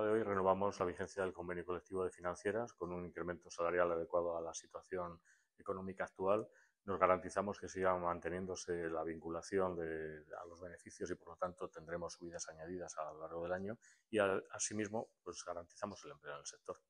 de hoy renovamos la vigencia del convenio colectivo de financieras con un incremento salarial adecuado a la situación económica actual. Nos garantizamos que siga manteniéndose la vinculación de, a los beneficios y, por lo tanto, tendremos subidas añadidas a lo largo del año y, asimismo, pues garantizamos el empleo en el sector.